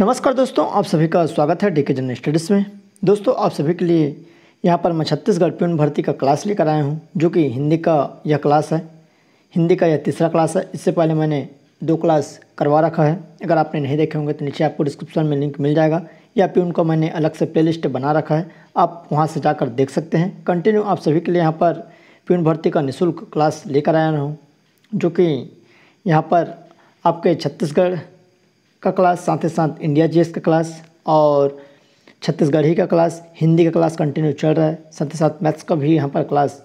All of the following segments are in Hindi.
नमस्कार दोस्तों आप सभी का स्वागत है डी के जनरल स्टडीज़ में दोस्तों आप सभी के लिए यहाँ पर मैं छत्तीसगढ़ प्यून भर्ती का क्लास लेकर आया हूँ जो कि हिंदी का यह क्लास है हिंदी का यह तीसरा क्लास है इससे पहले मैंने दो क्लास करवा रखा है अगर आपने नहीं देखे होंगे तो नीचे आपको डिस्क्रिप्शन में लिंक मिल जाएगा या प्यून को मैंने अलग से प्लेलिस्ट बना रखा है आप वहाँ से जाकर देख सकते हैं कंटिन्यू आप सभी के लिए यहाँ पर प्यून भर्ती का निःशुल्क क्लास लेकर आया हूँ जो कि यहाँ पर आपके छत्तीसगढ़ का क्लास साथ ही साथ इंडिया जी का क्लास और छत्तीसगढ़ी का क्लास हिंदी का क्लास कंटिन्यू चल रहा है साथ ही साथ मैथ्स का भी यहाँ पर क्लास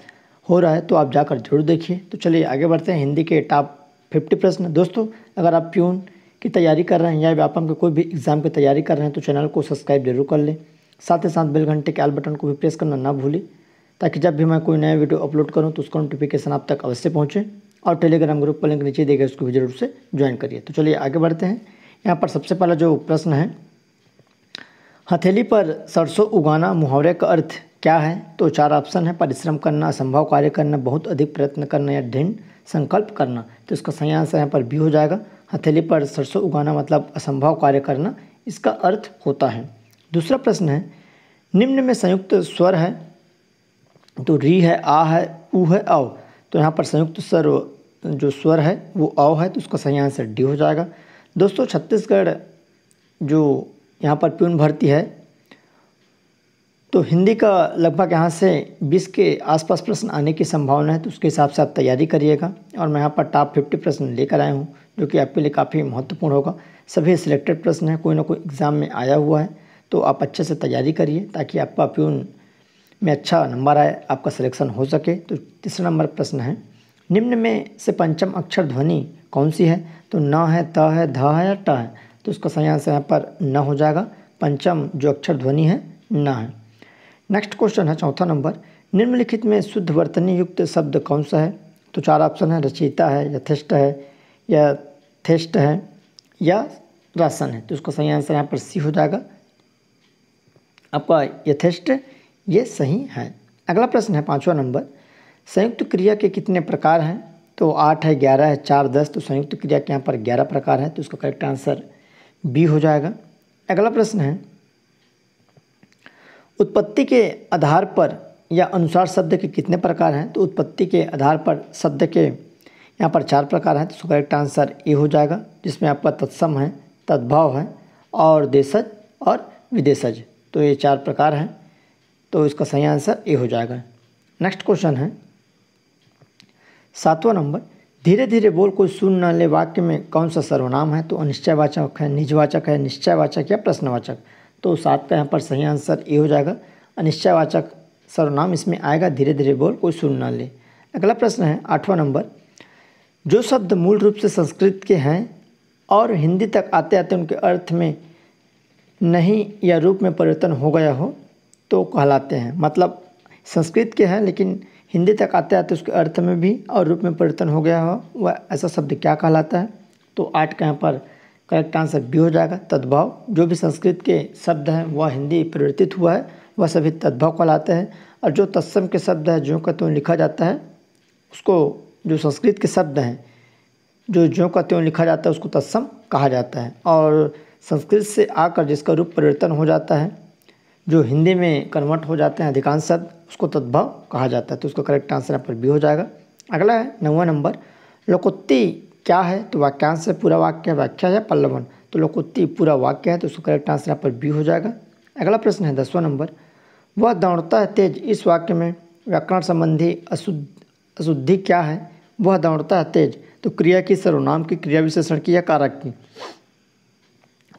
हो रहा है तो आप जाकर जरूर देखिए तो चलिए आगे बढ़ते हैं हिंदी के टॉप फिफ्टी प्रश्न दोस्तों अगर आप प्यून की तैयारी कर रहे हैं या व्यापम के कोई भी एग्ज़ाम की तैयारी कर रहे हैं तो चैनल को सब्सक्राइब जरूर कर लें साथ ही साथ बेल घंटे के आल बटन को भी प्रेस करना ना भूलें ताकि जब भी मैं कोई नया वीडियो अपलोड करूँ तो उसका नोटिफिकेशन आप तक अवश्य पहुँचे और टेलीग्राम ग्रुप पर लिंक नीचे देगा उसको भी जरूर से ज्वाइन करिए तो चलिए आगे बढ़ते हैं यहाँ पर सबसे पहला जो प्रश्न है हथेली पर सरसों उगाना मुहावरे का अर्थ क्या है तो चार ऑप्शन है परिश्रम करना असंभव कार्य करना बहुत अधिक प्रयत्न करना या ढिंड संकल्प करना तो इसका सही आंसर यहाँ पर बी हो जाएगा हथेली पर सरसों उगाना मतलब असंभव कार्य करना इसका अर्थ होता है दूसरा प्रश्न है निम्न में संयुक्त स्वर है तो री है आ है ऊ है औ तो यहाँ पर संयुक्त स्वर जो स्वर है वो औ है तो उसका सही आंसर डी हो जाएगा दोस्तों छत्तीसगढ़ जो यहाँ पर प्यून भर्ती है तो हिंदी का लगभग यहाँ से 20 के आसपास प्रश्न आने की संभावना है तो उसके हिसाब से आप तैयारी करिएगा और मैं यहाँ पर टॉप 50 प्रश्न लेकर आया हूँ जो कि आपके लिए काफ़ी महत्वपूर्ण होगा सभी सिलेक्टेड प्रश्न हैं कोई ना कोई एग्ज़ाम में आया हुआ है तो आप अच्छे से तैयारी करिए ताकि आपका प्यून में अच्छा नंबर आए आपका सिलेक्शन हो सके तो तीसरा नंबर प्रश्न है निम्न में से पंचम अक्षर ध्वनि कौन सी है तो न है त है ध है या ट है तो उसका सही आंसर यहाँ पर न हो जाएगा पंचम जो अक्षर ध्वनि है न है नेक्स्ट क्वेश्चन है चौथा नंबर निम्नलिखित में शुद्ध वर्तनी युक्त शब्द कौन सा है तो चार ऑप्शन है रचयिता है यथेष्ट है या थेष्ट है या रासन है तो उसका सही आंसर यहाँ पर सी हो जाएगा आपका यथेष्ट ये सही है अगला प्रश्न है पाँचवा नंबर संयुक्त क्रिया के कितने प्रकार हैं तो आठ है ग्यारह है चार दस तो संयुक्त क्रिया के यहाँ पर ग्यारह प्रकार है तो उसका करेक्ट आंसर बी हो जाएगा अगला प्रश्न है उत्पत्ति के आधार पर या अनुसार शब्द के कितने प्रकार हैं तो उत्पत्ति के आधार पर शब्द के यहाँ पर चार प्रकार हैं तो उसका करेक्ट आंसर ए हो जाएगा जिसमें आपका तत्सम है तद्भव है और देशज और विदेशज तो ये चार प्रकार हैं तो इसका सही आंसर ए हो जाएगा नेक्स्ट क्वेश्चन है सातवां नंबर धीरे धीरे बोल कोई सुन न ले वाक्य में कौन सा सर्वनाम है तो अनिश्चयवाचक है निजवाचक है निश्चयवाचक या प्रश्नवाचक तो सात का यहाँ पर सही आंसर ये हो जाएगा अनिश्चयवाचक सर्वनाम इसमें आएगा धीरे धीरे बोल कोई सुन न ले अगला प्रश्न है आठवां नंबर जो शब्द मूल रूप से संस्कृत के हैं और हिंदी तक आते आते उनके अर्थ में नहीं या रूप में परिवर्तन हो गया हो तो कहलाते हैं मतलब संस्कृत के हैं लेकिन हिंदी तक आते आते उसके अर्थ में भी और रूप में परिवर्तन हो गया हो वह ऐसा शब्द क्या कहलाता है तो आठ का यहाँ पर करेक्ट आंसर भी हो जाएगा तद्भाव जो भी संस्कृत के शब्द हैं वह हिंदी परिवर्तित हुआ है वह सभी तद्भाव कहलाते हैं और जो तत्सम के शब्द है ज्यों का त्यों लिखा जाता है उसको जो संस्कृत के शब्द हैं जो ज्यों का त्यों लिखा जाता है उसको तत्सम कहा जाता है और संस्कृत से आकर जिसका रूप परिवर्तन हो जाता है जो हिंदी में कन्वर्ट हो जाते हैं अधिकांश शब्द उसको तद्भव कहा जाता है तो उसका करेक्ट आंसर यहाँ पर बी हो जाएगा अगला है नवा नंबर लोकोत्ति क्या है तो वाक्यांश है पूरा वाक्य व्याख्या है पल्लवन तो लोकोत्ति पूरा वाक्य है तो उसको करेक्ट आंसर यहाँ पर बी हो जाएगा अगला प्रश्न है दसवां नंबर वह दौड़ता है तेज इस वाक्य में व्याकरण संबंधी अशुद्ध अशुद्धि क्या है वह दौड़ता है तेज तो क्रिया की सर्वनाम की क्रिया विशेषण की या कारक की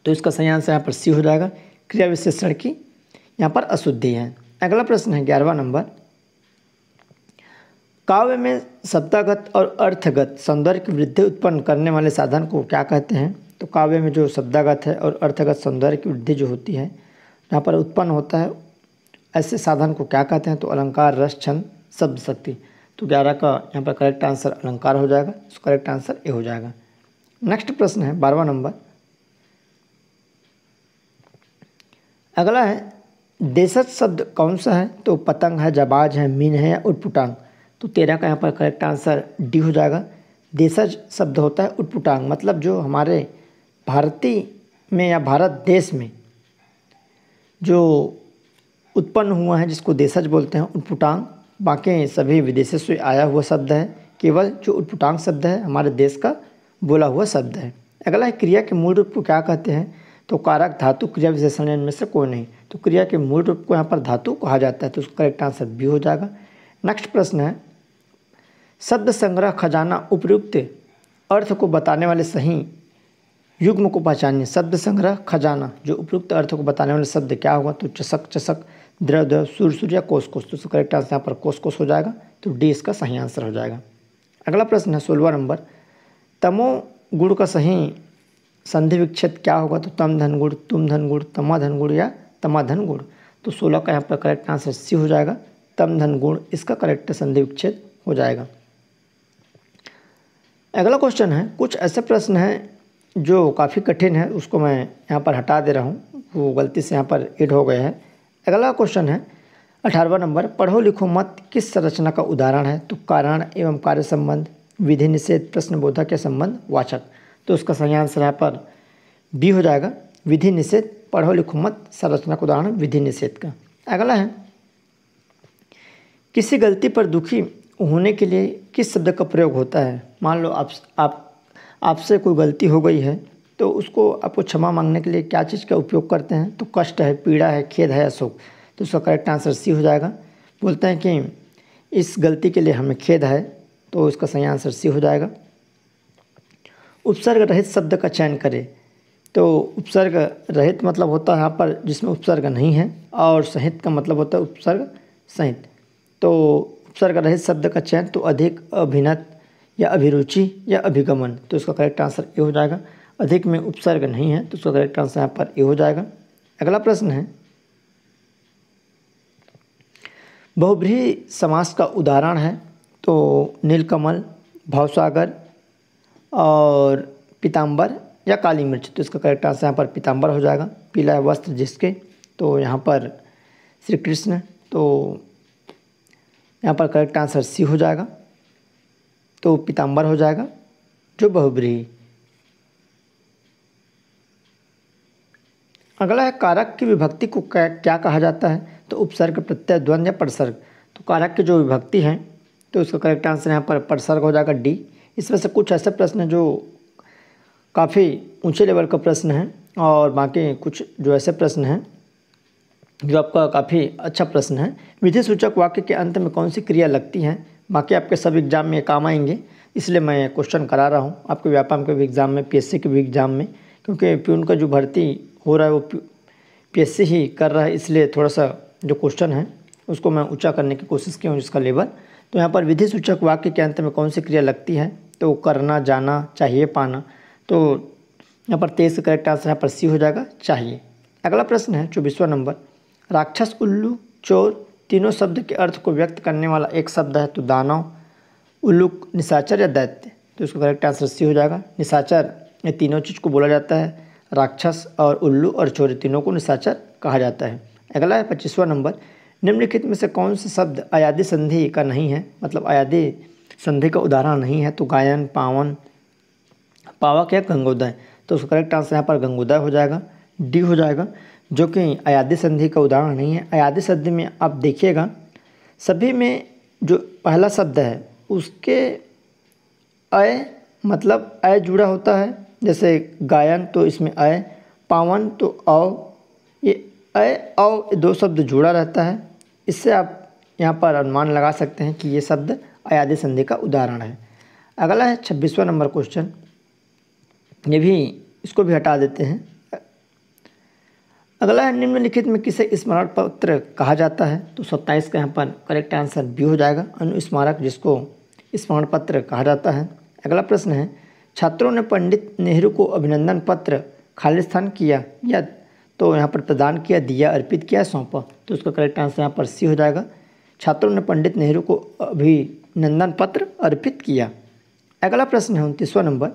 तो इसका सही आंसर यहाँ पर सी हो जाएगा क्रिया विशेषण की यहाँ पर अशुद्धि है अगला प्रश्न है ग्यारहवा नंबर काव्य में शब्दागत और अर्थगत सौंदर्य की वृद्धि उत्पन्न करने वाले साधन को क्या कहते हैं तो काव्य में जो शब्दागत है और अर्थगत सौंदर्य की वृद्धि जो होती है यहाँ पर उत्पन्न होता है ऐसे साधन को क्या कहते हैं तो अलंकार रस छंद शब्द शक्ति तो ग्यारह का यहाँ पर करेक्ट आंसर अलंकार हो जाएगा तो करेक्ट आंसर ए हो जाएगा नेक्स्ट प्रश्न है बारहवा नंबर अगला है देशज शब्द कौन सा है तो पतंग है जबाज है मीन है या उटपुटांग तो तेरह का यहाँ पर करेक्ट आंसर डी हो जाएगा देशज शब्द होता है उटपुटांग मतलब जो हमारे भारतीय में या भारत देश में जो उत्पन्न हुआ है जिसको देशज बोलते हैं उटपुटांग बाकी सभी विदेशों से आया हुआ शब्द है केवल जो उटपुटांग शब्द है हमारे देश का बोला हुआ शब्द है अगला है क्रिया के मूल रूप को क्या कहते हैं तो कारक धातु क्रिया विशेषण इनमें से कोई नहीं तो क्रिया के मूल रूप को यहाँ पर धातु कहा जाता है तो उसका करेक्ट आंसर बी हो जाएगा नेक्स्ट प्रश्न है शब्द संग्रह खजाना उपयुक्त अर्थ को बताने वाले सही युग्म को पहचानिए शब्द संग्रह खजाना जो उपयुक्त अर्थ को बताने वाले शब्द क्या होगा तो चसक चसक द्रव द्रव सूर्य सूर्य या कोस कोस तो उसका करेक्ट आंसर यहाँ पर कोस कोस हो जाएगा तो डी इसका सही आंसर हो जाएगा अगला प्रश्न है सोलवा नंबर तमो गुण का सही संधि विक्षेद क्या होगा तो तम धन गुण तुम धन गुण तमा धन गुण या तमाधन गुण तो सोलह का यहाँ पर करेक्ट आंसर सी हो जाएगा तमधन गुण इसका करेक्ट संधि विच्छेद हो जाएगा अगला क्वेश्चन है कुछ ऐसे प्रश्न हैं जो काफ़ी कठिन है उसको मैं यहाँ पर हटा दे रहा हूँ वो गलती से यहाँ पर एड हो गया है अगला क्वेश्चन है अठारहवा नंबर पढ़ो लिखो मत किस संरचना का उदाहरण है तो कारण एवं कार्य संबंध विधि निषेध प्रश्नबोधक के संबंध वाचक तो उसका सही आंसर यहाँ पर बी हो जाएगा विधि निषेध पढ़ो लिखो मत संरचना का उदाहरण विधि निषेध का अगला है किसी गलती पर दुखी होने के लिए किस शब्द का प्रयोग होता है मान लो आप आप आपसे कोई गलती हो गई है तो उसको आपको क्षमा मांगने के लिए क्या चीज़ का उपयोग करते हैं तो कष्ट है पीड़ा है खेद है अशोक तो उसका करेक्ट आंसर सी हो जाएगा बोलते हैं कि इस गलती के लिए हमें खेद है तो इसका सही आंसर सी हो जाएगा उपसर्ग रहित शब्द का चयन करें तो उपसर्ग रहित मतलब होता है यहाँ पर जिसमें उपसर्ग नहीं है और सहित का मतलब होता है उपसर्ग सहित तो उपसर्ग रहित शब्द का चयन तो अधिक अभिनत या अभिरुचि या अभिगमन तो इसका करेक्ट आंसर ये हो जाएगा अधिक में उपसर्ग नहीं है तो इसका करेक्ट आंसर यहाँ पर ये हो जाएगा अगला प्रश्न है बहुब्रीही समास का उदाहरण है तो नीलकमल भावसागर और पीताम्बर या काली मिर्च तो इसका करेक्ट आंसर यहाँ पर पीताम्बर हो जाएगा पीला वस्त्र जिसके तो यहाँ पर श्री कृष्ण तो यहाँ पर करेक्ट आंसर सी हो जाएगा तो पीताम्बर हो जाएगा जो बहुब्रीही अगला है कारक की विभक्ति को क्या कहा जाता है तो उपसर्ग प्रत्यय द्वंद या परसर्ग तो कारक की जो विभक्ति है तो उसका करेक्ट आंसर यहाँ पर परसर्ग हो जाएगा डी इसमें से कुछ ऐसे प्रश्न जो काफ़ी ऊंचे लेवल का प्रश्न है और बाकी कुछ जो ऐसे प्रश्न हैं जो आपका काफ़ी अच्छा प्रश्न है विधि सूचक वाक्य के अंत में कौन सी क्रिया लगती है बाकी आपके सब एग्ज़ाम में काम आएंगे इसलिए मैं क्वेश्चन करा रहा हूँ आपके व्यापार के भी एग्ज़ाम में पी के भी एग्ज़ाम में क्योंकि प्यून का जो भर्ती हो रहा है वो पी ही कर रहा है इसलिए थोड़ा सा जो क्वेश्चन है उसको मैं ऊँचा करने की कोशिश की हूँ जिसका लेवल तो यहाँ पर विधि सूचक वाक्य के अंत में कौन सी क्रिया लगती है तो करना जाना चाहिए पाना तो यहाँ पर तेईस का करेक्ट आंसर यहाँ पर सी हो जाएगा चाहिए अगला प्रश्न है चौबीसवा नंबर राक्षस उल्लू चोर तीनों शब्द के अर्थ को व्यक्त करने वाला एक शब्द है तो दानव उल्लू निशाचर या दैत्य तो इसका करेक्ट आंसर सी हो जाएगा निशाचर ये तीनों चीज़ को बोला जाता है राक्षस और उल्लू और चोर तीनों को निशाचर कहा जाता है अगला है पच्चीसवा नंबर निम्नलिखित में से कौन से शब्द अयाधि संधि का नहीं है मतलब अयाधि संधि का उदाहरण नहीं है तो गायन पावन पावा क्या गंगोदय तो उसका करेक्ट आंसर यहाँ पर गंगोदय हो जाएगा डी हो जाएगा जो कि अयाधि संधि का उदाहरण नहीं है अयाधि संधि में आप देखिएगा सभी में जो पहला शब्द है उसके अय मतलब अय जुड़ा होता है जैसे गायन तो इसमें अय पावन तो औ ये अय औ दो शब्द जुड़ा रहता है इससे आप यहाँ पर अनुमान लगा सकते हैं कि ये शब्द अयाधि संधि का उदाहरण है अगला है छब्बीसवा नंबर क्वेश्चन ये भी इसको भी हटा देते हैं अगला है निम्नलिखित में किसे स्मारक पत्र कहा जाता है तो सत्ताईस का यहाँ पर करेक्ट आंसर बी हो जाएगा अनुस्मारक जिसको स्मरण पत्र कहा जाता है अगला प्रश्न है छात्रों ने पंडित नेहरू को अभिनंदन पत्र खालिस्तान किया या तो यहाँ पर प्रदान किया दिया अर्पित किया सौंपा तो उसका करेक्ट आंसर यहाँ पर सी हो जाएगा छात्रों ने पंडित नेहरू को अभिनंदन पत्र अर्पित किया अगला प्रश्न है उनतीसवा नंबर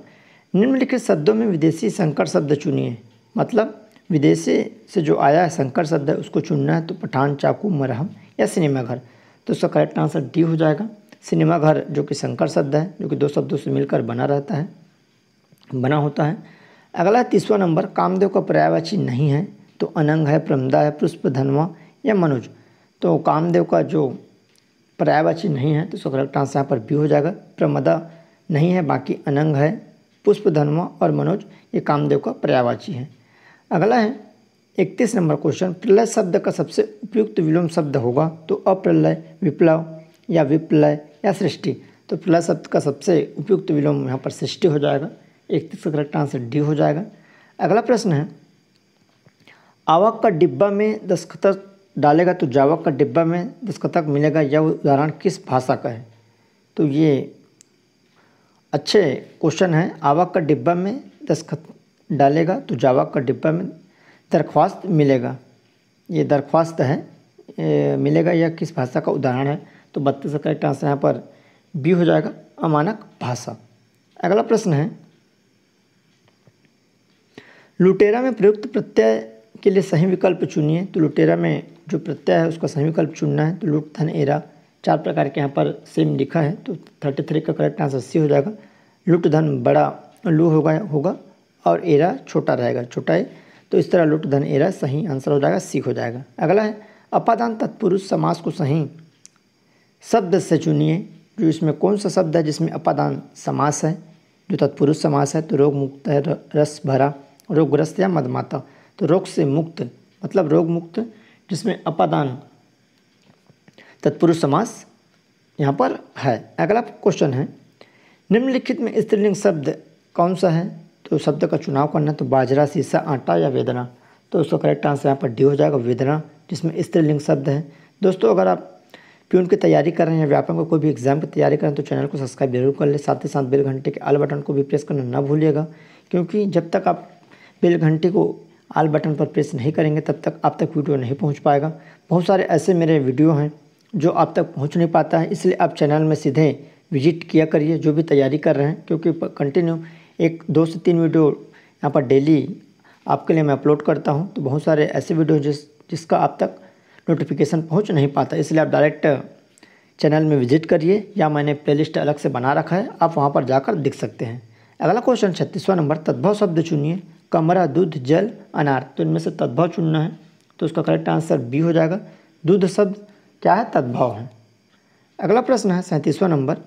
निम्नलिखित शब्दों में विदेशी संकर शब्द चुनिए मतलब विदेशी से जो आया है संकर शब्द है उसको चुनना है तो पठान चाकू मरहम या सिनेमाघर तो इसका करेक्ट आंसर डी हो जाएगा सिनेमाघर जो कि संकर शब्द है जो कि दो शब्दों से मिलकर बना रहता है बना होता है अगला तीसवा नंबर कामदेव का पर्यायवाची नहीं है तो अनंग है प्रमदा है पुष्प धनवा या मनोज तो कामदेव का जो पर्यायवाची नहीं है तो उसका करेक्ट आंसर यहाँ पर बी हो जाएगा प्रमदा नहीं है बाकी अनंग है पुष्प धनुमा और मनोज ये कामदेव का पर्यावाची है अगला है इकतीस नंबर क्वेश्चन प्रलय शब्द का सबसे उपयुक्त विलोम शब्द होगा तो अप्रलय विप्लव या विप्लय या सृष्टि तो प्रलय शब्द का सबसे उपयुक्त विलोम यहाँ पर सृष्टि हो जाएगा इकतीस का करेक्ट आंसर डी हो जाएगा अगला प्रश्न है आवक का डिब्बा में दस्तक डालेगा तो जावक का डिब्बा में दस्खतक मिलेगा यह उदाहरण किस भाषा का है तो ये अच्छे क्वेश्चन हैं आवक का डिब्बा में दस्खत डालेगा तो जावाक का डिब्बा में दरख्वास्त मिलेगा ये दरख्वास्त है ए, मिलेगा या किस भाषा का उदाहरण है तो बत्तीस का करेक्ट आंसर यहाँ पर बी हो जाएगा अमानक भाषा अगला प्रश्न है लुटेरा में प्रयुक्त प्रत्यय के लिए सही विकल्प चुनिए तो लुटेरा में जो प्रत्यय है उसका सही विकल्प चुनना है तो लुट धन एरा चार प्रकार के यहाँ पर सेम लिखा है तो थर्टी थ्री का करेक्ट आंसर सी हो जाएगा लुट धन बड़ा लू होगा होगा और एरा छोटा रहेगा छोटा है तो इस तरह लुट धन एरा सही आंसर हो जाएगा सी हो जाएगा अगला है अपादान तत्पुरुष समास को सही शब्द से चुनिए जो इसमें कौन सा शब्द है जिसमें अपादान समास है जो तत्पुरुष समास है तो रोग मुक्त है रस भरा रोगग्रस्त या मदमाता तो रोग से मुक्त मतलब रोग मुक्त जिसमें अपादान तत्पुरुष समास यहाँ पर है अगला क्वेश्चन है निम्नलिखित में स्त्रीलिंग शब्द कौन सा है तो शब्द का चुनाव करना तो बाजरा सीसा आटा या वेदना तो उसका करेक्ट आंसर यहाँ पर डी हो जाएगा वेदना जिसमें स्त्रीलिंग शब्द है दोस्तों अगर आप प्यून की तैयारी कर रहे हैं व्यापक का कोई भी एग्जाम की तैयारी करें तो चैनल को सब्सक्राइब जरूर कर ले साथ ही साथ बेल घंटे के आल बटन को भी प्रेस करना ना भूलिएगा क्योंकि जब तक आप बेल घंटे को आल बटन पर प्रेस नहीं करेंगे तब तक आप तक वीडियो नहीं पहुंच पाएगा बहुत सारे ऐसे मेरे वीडियो हैं जो आप तक पहुंच नहीं पाता है इसलिए आप चैनल में सीधे विजिट किया करिए जो भी तैयारी कर रहे हैं क्योंकि कंटिन्यू एक दो से तीन वीडियो यहाँ पर डेली आपके लिए मैं अपलोड करता हूँ तो बहुत सारे ऐसे वीडियो जिस जिसका आप तक नोटिफिकेशन पहुँच नहीं पाता इसलिए आप डायरेक्ट चैनल में विजिट करिए या मैंने प्लेलिस्ट अलग से बना रखा है आप वहाँ पर जाकर दिख सकते हैं अगला क्वेश्चन छत्तीसवां नंबर तद्भव शब्द चुनिए कमरा दूध जल अनार तो इनमें से तद्भव चुनना है तो उसका करेक्ट आंसर बी हो जाएगा दूध शब्द क्या है तद्भाव है अगला प्रश्न है सैंतीसवां नंबर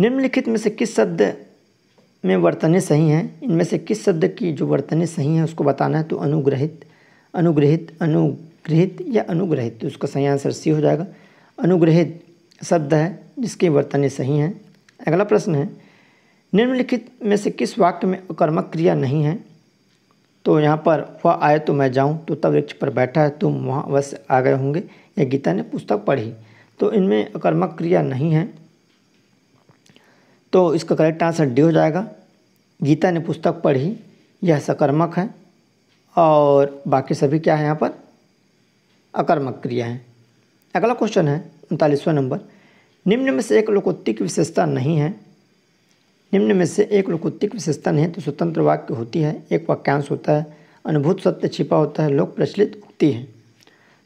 निम्नलिखित में से किस शब्द में वर्तने सही हैं इनमें से किस शब्द की जो वर्तने सही हैं उसको बताना है तो अनुग्रहित अनुग्रहित अनुग्रहित या अनुग्रहित तो उसका सही आंसर सी हो जाएगा अनुग्रहित शब्द है जिसके वर्तने सही हैं अगला प्रश्न है निम्नलिखित में से किस वाक्य में अकर्मक क्रिया नहीं है तो यहाँ पर वह आए तो मैं जाऊँ तो तब वृक्ष पर बैठा है तुम वहाँ अवश्य आ गए होंगे या गीता ने पुस्तक पढ़ी तो इनमें अकर्मक क्रिया नहीं है तो इसका करेक्ट आंसर डी हो जाएगा गीता ने पुस्तक पढ़ी यह सकर्मक है और बाकी सभी क्या है यहाँ पर अकर्मक क्रिया है अगला क्वेश्चन है उनतालीसवा नंबर निम्न में से एक लोकोत्तिक विशेषता नहीं है निम्न में से एक लोकोत्तिक विशेषता नहीं है तो स्वतंत्र वाक्य होती है एक वाक्यांश होता है अनुभूत सत्य छिपा होता है लोक प्रचलित उक्ति है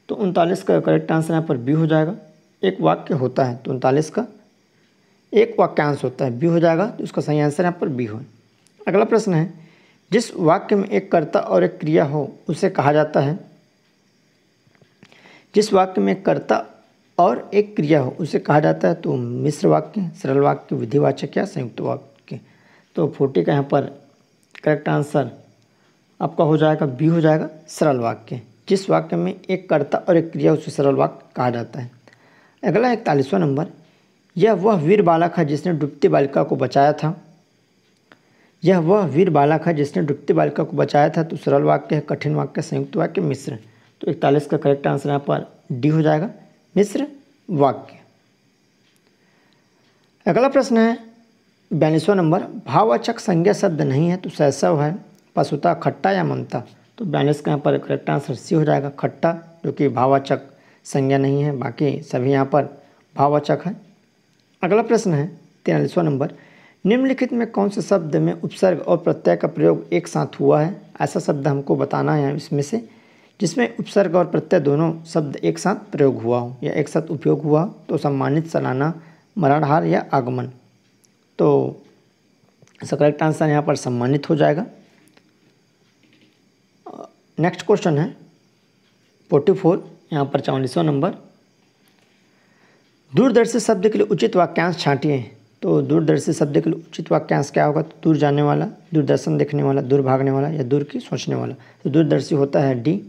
तो उनतालीस का करेक्ट आंसर यहाँ पर बी हो जाएगा एक वाक्य होता है तो उनतालीस का एक वाक्यांश होता है बी हो जाएगा तो उसका सही आंसर यहाँ पर बी हो अगला प्रश्न है जिस वाक्य में एक कर्ता और एक क्रिया हो उसे कहा जाता है जिस वाक्य में कर्ता और एक क्रिया हो उसे कहा जाता है तो मिश्र वाक्य सरल वाक्य विधिवाचक या संयुक्त वाक्य तो फोर्टी का यहाँ पर करेक्ट आंसर आपका हो जाएगा बी हो जाएगा सरल वाक्य जिस वाक्य में एक कर्ता और एक क्रिया उसे सरल वाक्य कहा जाता है अगला इकतालीसवां नंबर यह वह वीर बालक है जिसने डुबती बालिका को बचाया था यह वह वीर बालक है जिसने डुबती बालिका को बचाया था तो सरल वाक्य है कठिन वाक्य संयुक्त वाक्य मिश्र तो इकतालीस का करेक्ट आंसर यहाँ पर डी हो जाएगा मिश्र वाक्य अगला प्रश्न है बयालीसवा नंबर भाववाचक संज्ञा शब्द नहीं है तो सैसव है पशुता खट्टा या ममता तो बयालीस का यहाँ पर करेक्ट आंसर सी हो जाएगा खट्टा जो कि भावाचक संज्ञा नहीं है बाकी सभी यहाँ पर भावाचक है अगला प्रश्न है तिरालीसवा नंबर निम्नलिखित में कौन से शब्द में उपसर्ग और प्रत्यय का प्रयोग एक साथ हुआ है ऐसा शब्द हमको बताना है इसमें से जिसमें उपसर्ग और प्रत्यय दोनों शब्द एक साथ प्रयोग हुआ हो या एक साथ उपयोग हुआ तो सम्मानित सलाना मरणहार या आगमन तो इसका करेक्ट आंसर यहाँ पर सम्मानित हो जाएगा नेक्स्ट क्वेश्चन है फोर्टी फोर यहाँ पर चौवालीसवा नंबर दूरदर्शी शब्द के लिए उचित वाक्यांश छाटिए तो दूरदर्शी शब्द के लिए उचित वाक्यांश क्या होगा तो दूर जाने वाला दूरदर्शन देखने वाला दूर भागने वाला या दूर की सोचने वाला तो दूरदर्शी होता है डी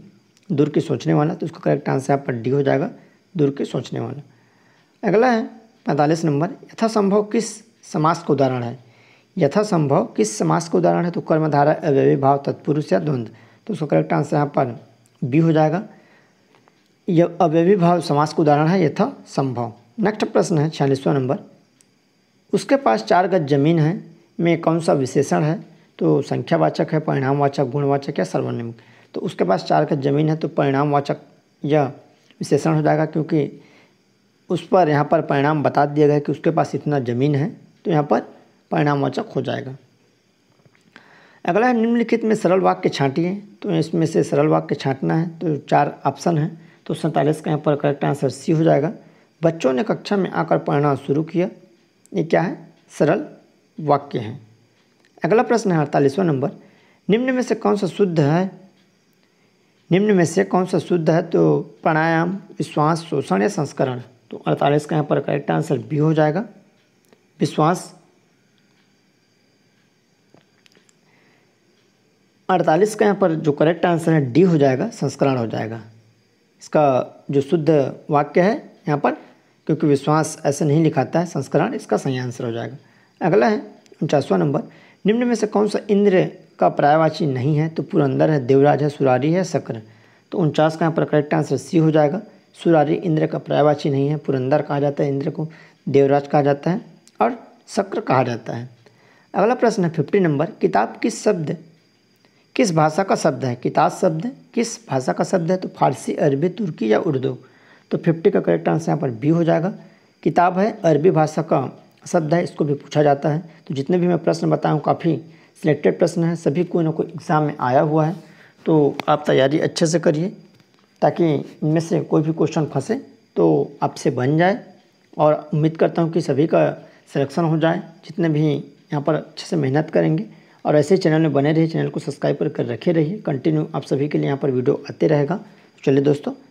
दूर की सोचने वाला तो उसका करेक्ट आंसर यहाँ पर डी हो जाएगा दूर की सोचने वाला अगला है पैंतालीस नंबर यथासंभव किस समास का उदाहरण है यथासंभव किस समास का उदाहरण है तो कर्मधारा अव्यवी भाव तत्पुरुष या द्वंद्व तो उसका करेक्ट आंसर यहाँ पर बी हो जाएगा यह अवयवी भाव समास का उदाहरण है यथा संभव नेक्स्ट प्रश्न है छियालीसवा नंबर उसके पास चार गज जमीन है में कौन सा विशेषण है तो संख्यावाचक है परिणामवाचक गुणवाचक या सर्वनिम तो उसके पास चार गज जमीन है तो परिणामवाचक यह विशेषण हो जाएगा क्योंकि उस पर यहाँ पर परिणाम बता दिया गया कि उसके पास इतना ज़मीन है तो यहाँ पर परिणामवाचक हो जाएगा अगला है निम्नलिखित में सरल वाक्य छांटिए तो इसमें से सरल वाक्य छांटना है तो चार ऑप्शन हैं तो सैंतालीस का यहाँ पर करेक्ट आंसर सी हो जाएगा बच्चों ने कक्षा में आकर पढ़ना शुरू किया ये क्या है सरल वाक्य है अगला प्रश्न है अड़तालीसवा नंबर निम्न में से कौन सा शुद्ध है निम्न में से कौन सा शुद्ध है तो प्राणायाम विश्वास शोषण या संस्करण तो अड़तालीस का यहाँ पर करेक्ट आंसर बी हो जाएगा विश्वास अड़तालीस का यहाँ पर जो करेक्ट आंसर है डी हो जाएगा संस्करण हो जाएगा इसका जो शुद्ध वाक्य है यहाँ पर क्योंकि विश्वास ऐसे नहीं लिखाता है संस्करण इसका सही आंसर हो जाएगा अगला है उनचासवां नंबर निम्न में से कौन सा इंद्र का प्रायवाची नहीं है तो पुरंदर है देवराज है सुरारी है शक्र तो उनचास का यहाँ पर करेक्ट आंसर सी हो जाएगा सुरारी इंद्र का प्रायवाची नहीं है पुरंदर कहा जाता है इंद्र को देवराज कहा जाता है और शक्र कहा जाता है अगला प्रश्न है फिफ्टी नंबर किताब किस शब्द किस भाषा का शब्द है किताब शब्द है किस भाषा का शब्द है तो फारसी अरबी तुर्की या उर्दू तो फिफ्टी का करेक्ट आंसर यहाँ पर बी हो जाएगा किताब है अरबी भाषा का शब्द है इसको भी पूछा जाता है तो जितने भी मैं प्रश्न बताऊँ काफ़ी सिलेक्टेड प्रश्न है सभी कोई ना कोई एग्ज़ाम में आया हुआ है तो आप तैयारी अच्छे से करिए ताकि इनमें से कोई भी क्वेश्चन फंसे तो आपसे बन जाए और उम्मीद करता हूँ कि सभी का सिलेक्शन हो जाए जितने भी यहाँ पर अच्छे से मेहनत करेंगे और ऐसे चैनल में बने रहिए चैनल को सब्सक्राइब कर रखे रहिए कंटिन्यू आप सभी के लिए यहाँ पर वीडियो आते रहेगा चलिए दोस्तों